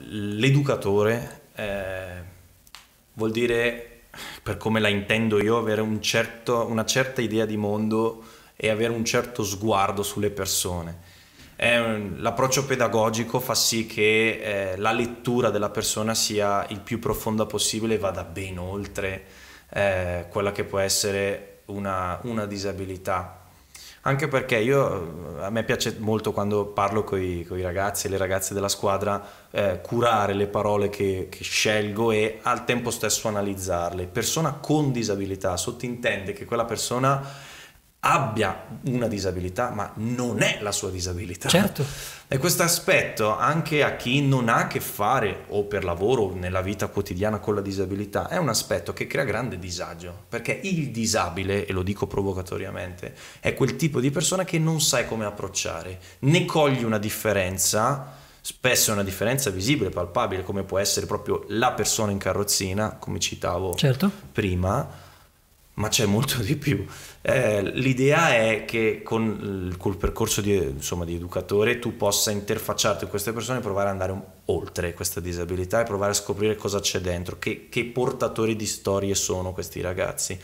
l'educatore eh, vuol dire, per come la intendo io, avere un certo, una certa idea di mondo e avere un certo sguardo sulle persone. Un, eh, l'approccio pedagogico fa sì che eh, la lettura della persona sia il più profonda possibile e vada ben oltre eh, quella che può essere una, una disabilità anche perché io, eh, a me piace molto quando parlo con i ragazzi e le ragazze della squadra eh, curare le parole che, che, scelgo e al tempo stesso analizzarle. Persona con disabilità sottintende che quella persona abbia una disabilità, ma non è la sua disabilità. Certo. E questo aspetto anche a chi non ha a che fare o per lavoro o nella vita quotidiana con la disabilità è un aspetto che crea grande disagio, perché il disabile, e lo dico provocatoriamente, è quel tipo di persona che non sai come approcciare, ne cogli una differenza, spesso è una differenza visibile, palpabile, come può essere proprio la persona in carrozzina, come citavo certo. prima ma c'è molto di più. Eh, l'idea è che con, col percorso di, insomma, di, educatore tu possa interfacciarti con queste persone e provare ad andare un, oltre questa disabilità e provare a scoprire cosa c'è dentro, che, che portatori di storie sono questi ragazzi.